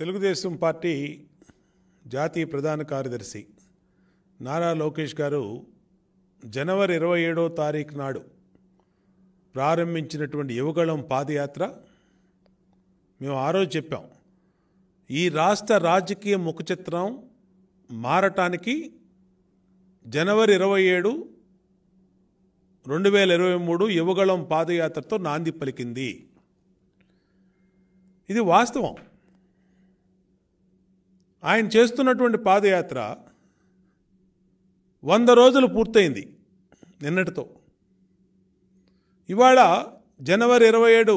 Telugu Desam party జాతీయ ప్రధాన కార్యదర్శి నారా లోకేష్ గారు జనవరి ఇరవై ఏడో తారీఖు నాడు ప్రారంభించినటువంటి యువగళం పాదయాత్ర మేము ఆ రోజు చెప్పాం ఈ రాష్ట్ర రాజకీయ ముఖ చిత్రం మారటానికి జనవరి ఇరవై ఏడు రెండు వేల ఇరవై మూడు యువగళం పాదయాత్రతో నాంది పలికింది ఇది వాస్తవం ఆయన చేస్తున్నటువంటి పాదయాత్ర వంద రోజులు పూర్తయింది నిన్నటితో ఇవాళ జనవరి ఇరవై ఏడు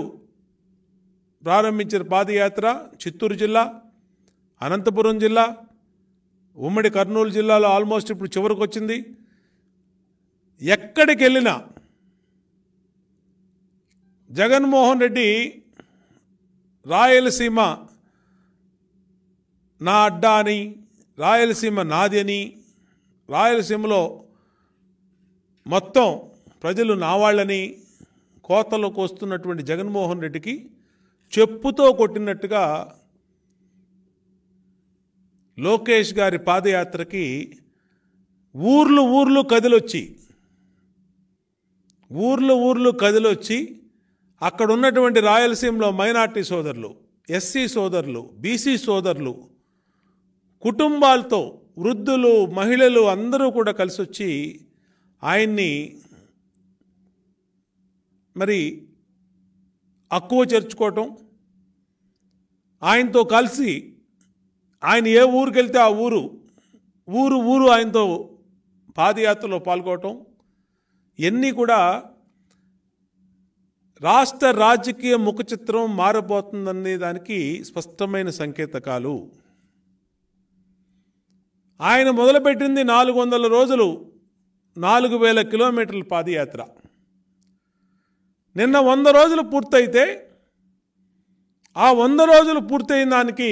ప్రారంభించిన పాదయాత్ర చిత్తూరు జిల్లా అనంతపురం జిల్లా ఉమ్మడి కర్నూలు జిల్లాలో ఆల్మోస్ట్ ఇప్పుడు చివరికి వచ్చింది ఎక్కడికి వెళ్ళినా జగన్మోహన్ రెడ్డి రాయలసీమ నా అడ్డా అని రాయలసీమ నాది అని రాయలసీమలో మొత్తం ప్రజలు నావాళ్ళని కోతలకు వస్తున్నటువంటి జగన్మోహన్ రెడ్డికి చెప్పుతో కొట్టినట్టుగా లోకేష్ గారి పాదయాత్రకి ఊర్లు ఊర్లు కదిలొచ్చి ఊర్లు ఊర్లు కదిలొచ్చి అక్కడ ఉన్నటువంటి రాయలసీమలో మైనార్టీ సోదరులు ఎస్సీ సోదరులు బీసీ సోదరులు కుటుంబాలతో వృద్ధులు మహిళలు అందరూ కూడా కలిసి వచ్చి ఆయన్ని మరి అక్కువ చేర్చుకోవటం ఆయనతో కలిసి ఆయన ఏ ఊరికి వెళ్తే ఆ ఊరు ఊరు ఊరు ఆయనతో పాదయాత్రలో పాల్గొనటం ఇవన్నీ కూడా రాష్ట్ర రాజకీయ ముఖచిత్రం మారబోతుందనే దానికి స్పష్టమైన సంకేతకాలు ఆయన మొదలుపెట్టింది నాలుగు వందల రోజులు నాలుగు వేల కిలోమీటర్ల పాదయాత్ర నిన్న వంద రోజులు పూర్తయితే ఆ వంద రోజులు పూర్తయిన దానికి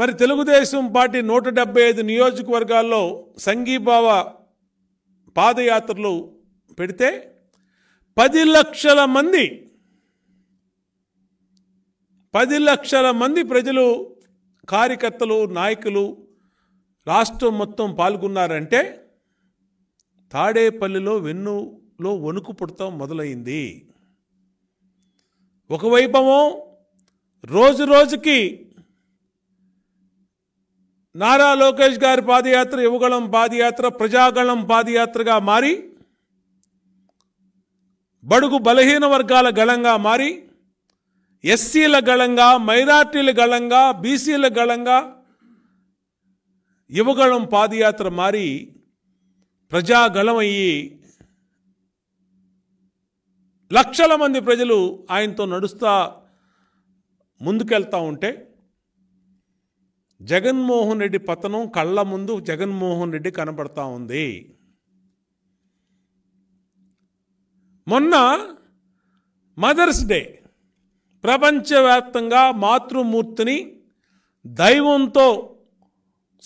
మరి తెలుగుదేశం పార్టీ నూట డెబ్బై ఐదు నియోజకవర్గాల్లో సంఘీభావ పాదయాత్రలు పెడితే పది లక్షల మంది పది లక్షల మంది ప్రజలు కార్యకర్తలు నాయకులు రాష్ట్రం మొత్తం పాల్గొన్నారంటే తాడేపల్లిలో వెన్నులో వణుకు పుడతాం మొదలైంది ఒకవైపమో రోజు రోజుకి నారా లోకేష్ గారి పాదయాత్ర యువగళం పాదయాత్ర ప్రజాగళం పాదయాత్రగా మారి బడుగు బలహీన వర్గాల గళంగా మారి ఎస్సీల గళంగా గళంగా బీసీల గళంగా యువగళం పాదయాత్ర మారి ప్రజాగళమయ్యి లక్షల మంది ప్రజలు ఆయనతో నడుస్తా ముందుకెళ్తా ఉంటే జగన్మోహన్ రెడ్డి పతనం కళ్ళ ముందు జగన్మోహన్ రెడ్డి కనబడతా ఉంది మొన్న మదర్స్ డే ప్రపంచవ్యాప్తంగా మాతృమూర్తిని దైవంతో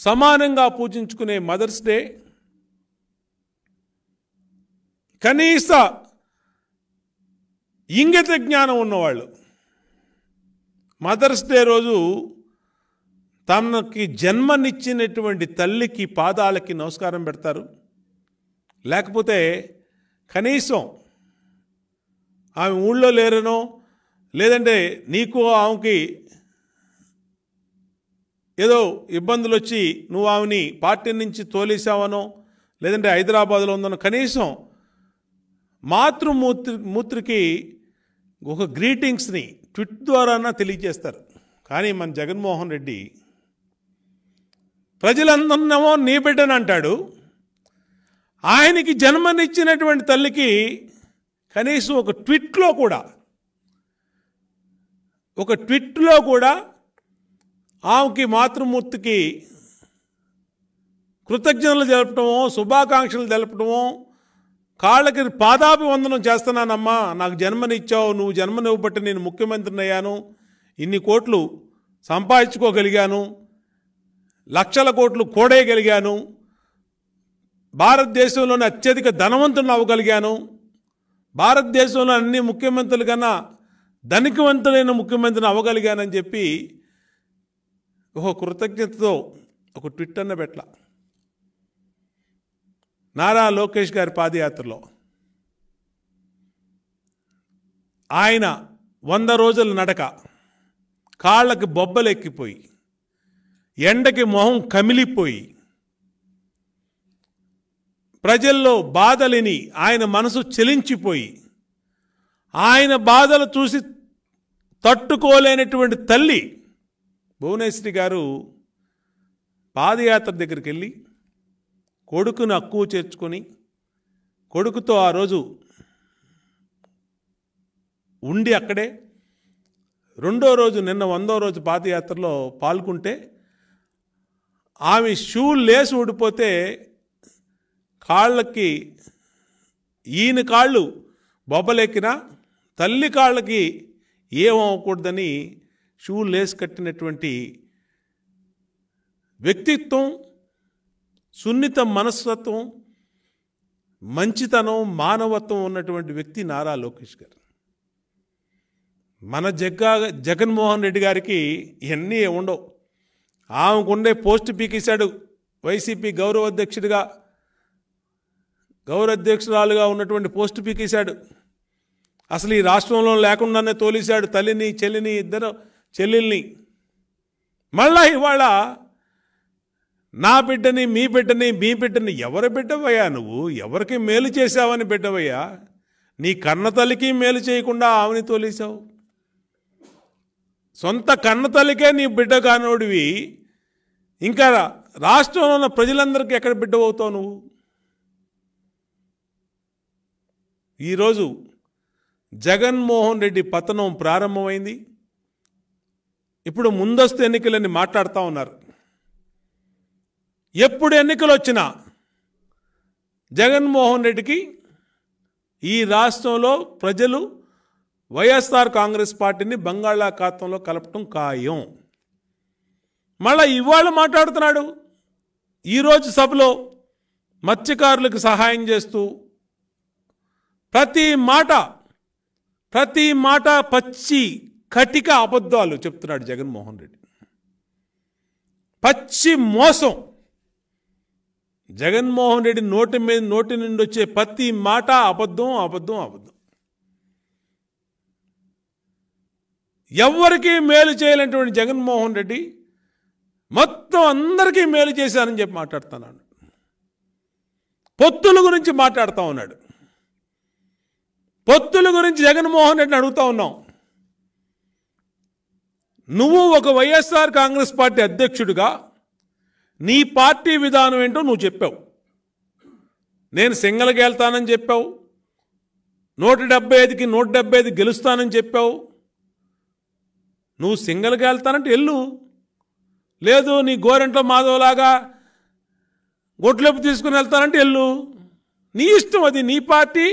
సమానంగా పూజించుకునే మదర్స్ డే కనీస ఇంగిత జ్ఞానం ఉన్నవాళ్ళు మదర్స్ డే రోజు తనకి జన్మనిచ్చినటువంటి తల్లికి పాదాలకి నమస్కారం పెడతారు లేకపోతే కనీసం ఆమె ఊళ్ళో లేరనో లేదంటే నీకు ఆమెకి ఏదో ఇబ్బందులు వచ్చి నువ్వు ఆమెని పార్టీ నుంచి తోలేసావనో లేదంటే హైదరాబాద్లో ఉందనో కనీసం మాతృమూత్రి మూత్రికి ఒక గ్రీటింగ్స్ని ట్విట్ ద్వారా తెలియజేస్తారు కానీ మన జగన్మోహన్ రెడ్డి ప్రజలందరినేమో నీ బిడ్డని అంటాడు ఆయనకి జన్మనిచ్చినటువంటి తల్లికి కనీసం ఒక ట్విట్లో కూడా ఒక ట్విట్లో కూడా ఆమెకి మాతృమూర్తికి కృతజ్ఞతలు తెలపటమో శుభాకాంక్షలు తెలపటమో కాళ్ళకి పాదాభివందనం చేస్తున్నానమ్మా నాకు జన్మనిచ్చావు నువ్వు జన్మనివ్వబట్టి నేను ముఖ్యమంత్రిని అయ్యాను ఇన్ని కోట్లు సంపాదించుకోగలిగాను లక్షల కోట్లు కూడేయగలిగాను భారతదేశంలోని అత్యధిక ధనవంతుని అవ్వగలిగాను భారతదేశంలో అన్ని ముఖ్యమంత్రుల కన్నా ధనికవంతులైన ముఖ్యమంత్రిని అవ్వగలిగానని చెప్పి ఒక కృతజ్ఞతతో ఒక ట్విట్ అన్న పెట్ల నారా లోకేష్ గారి పాదయాత్రలో ఆయన వంద రోజుల నడక కాళ్ళకి బొబ్బలెక్కిపోయి ఎండకి మొహం కమిలిపోయి ప్రజల్లో బాధలిని ఆయన మనసు చెలించిపోయి ఆయన బాధలు చూసి తట్టుకోలేనటువంటి తల్లి భువనేశ్వరి గారు పాదయాత్ర దగ్గరికి వెళ్ళి కొడుకును అక్కువ చేర్చుకొని కొడుకుతో ఆ రోజు ఉండి అక్కడే రెండో రోజు నిన్న వందో రోజు పాదయాత్రలో పాల్గొంటే ఆమె షూ లేసి ఊడిపోతే కాళ్ళకి ఈయన కాళ్ళు బొబ్బలెక్కినా తల్లి కాళ్ళకి ఏమవ్వకూడదని షూ లేసి కట్టినటువంటి వ్యక్తిత్వం సున్నిత మనస్తత్వం మంచితనం మానవత్వం ఉన్నటువంటి వ్యక్తి నారా లోకేష్ గారు మన జగ్గా జగన్మోహన్ రెడ్డి గారికి ఇవన్నీ ఉండవు ఆమెకుండే పోస్ట్ పీకేశాడు వైసీపీ గౌరవ అధ్యక్షుడిగా గౌరవ అధ్యక్షురాలుగా ఉన్నటువంటి పోస్ట్ పీకేశాడు అసలు ఈ రాష్ట్రంలో లేకుండానే తోలిశాడు తల్లిని చెల్లిని ఇద్దరు చెల్లెల్ని మళ్ళా ఇవాళ నా బిడ్డని మీ బిడ్డని మీ బిడ్డని ఎవరు బిడ్డవయ్యా నువ్వు ఎవరికి మేలు చేశావని బిడ్డవయ్యా నీ కన్నతల్లికి మేలు చేయకుండా ఆమెని తోలేశావు సొంత కన్నతల్లికే నీ బిడ్డ కానోడివి ఇంకా రాష్ట్రంలో ఉన్న ప్రజలందరికీ ఎక్కడ బిడ్డవవుతావు నువ్వు ఈరోజు జగన్మోహన్ రెడ్డి పతనం ప్రారంభమైంది ఇప్పుడు ముందస్తు ఎన్నికలని మాట్లాడుతూ ఉన్నారు ఎప్పుడు ఎన్నికలు వచ్చినా జగన్మోహన్ రెడ్డికి ఈ రాష్ట్రంలో ప్రజలు వైఎస్ఆర్ కాంగ్రెస్ పార్టీని బంగాళాఖాతంలో కలపటం ఖాయం మళ్ళా ఇవాళ మాట్లాడుతున్నాడు ఈరోజు సభలో మత్స్యకారులకు సహాయం చేస్తూ ప్రతి మాట ప్రతి మాట పచ్చి కటిక అబద్ధాలు చెప్తున్నాడు జగన్మోహన్ రెడ్డి పచ్చి మోసం జగన్మోహన్ రెడ్డి నోటి మీద నోటి నుండి వచ్చే ప్రతి మాట అబద్ధం అబద్ధం అబద్ధం ఎవరికీ మేలు చేయలేనటువంటి జగన్మోహన్ రెడ్డి మొత్తం అందరికీ మేలు చేశానని చెప్పి మాట్లాడుతున్నాడు పొత్తుల గురించి మాట్లాడుతూ ఉన్నాడు పొత్తుల గురించి జగన్మోహన్ రెడ్డిని అడుగుతా ఉన్నాం నువ్వు ఒక వైఎస్ఆర్ కాంగ్రెస్ పార్టీ అధ్యక్షుడిగా నీ పార్టీ విధానం ఏంటో నువ్వు చెప్పావు నేను సింగల్కి వెళ్తానని చెప్పావు నూట డెబ్బై ఐదుకి నూట డెబ్బై ఐదు గెలుస్తానని చెప్పావు నువ్వు సింగల్కి వెళ్తానంటే వెళ్ళు లేదు నీ గోరెంట్లో మాధవలాగా గొడ్లెప్పు తీసుకుని వెళ్తానంటే వెళ్ళు నీ ఇష్టం అది నీ పార్టీ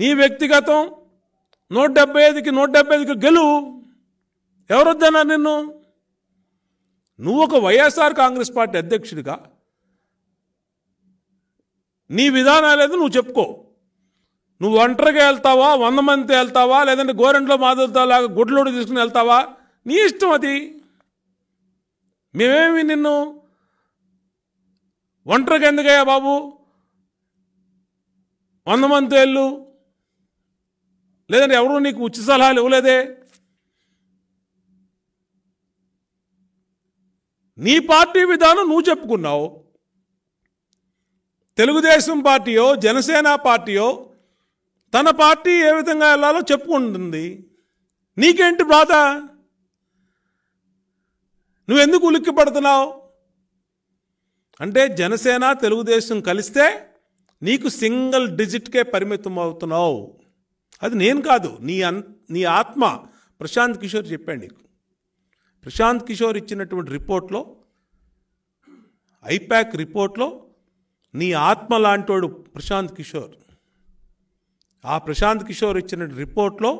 నీ వ్యక్తిగతం నూట డెబ్బై ఐదుకి నూట డెబ్బై ఐదుకి గెలువు ఎవరొద్దన్నారు నిన్ను నువ్వు ఒక వైఎస్ఆర్ కాంగ్రెస్ పార్టీ అధ్యక్షుడిగా నీ విధానాలేదో నువ్వు చెప్పుకో నువ్వు ఒంటరిగా వెళ్తావా వంద మంది వెళ్తావా లేదంటే గోరెంట్లో మాదులతో లాగా గుడ్లోడు తీసుకుని వెళ్తావా నీ ఇష్టం అది మేమేమి నిన్ను ఒంటరిగా ఎందుకయ్యా బాబు వంద మందితో వెళ్ళు లేదంటే ఎవరు నీకు ఉచిత సలహాలు ఇవ్వలేదే నీ పార్టీ విధానం నువ్వు చెప్పుకున్నావు తెలుగుదేశం పార్టీయో జనసేన పార్టీయో తన పార్టీ ఏ విధంగా వెళ్ళాలో చెప్పుకుంటుంది నీకేంటి బాధ నువ్వెందుకు ఉలిక్కి పడుతున్నావు అంటే జనసేన తెలుగుదేశం కలిస్తే నీకు సింగిల్ డిజిట్కే పరిమితం అవుతున్నావు అది నేను కాదు నీ అన్ నీ ఆత్మ ప్రశాంత్ కిషోర్ చెప్పాడు నీకు ప్రశాంత్ కిషోర్ ఇచ్చినటువంటి రిపోర్ట్లో ఐపాక్ రిపోర్ట్లో నీ ఆత్మ లాంటివాడు ప్రశాంత్ కిషోర్ ఆ ప్రశాంత్ కిషోర్ ఇచ్చిన రిపోర్ట్లో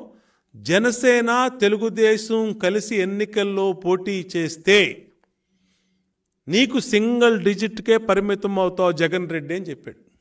జనసేన తెలుగుదేశం కలిసి ఎన్నికల్లో పోటీ చేస్తే నీకు సింగిల్ డిజిట్కే పరిమితం అవుతావు జగన్ రెడ్డి అని చెప్పాడు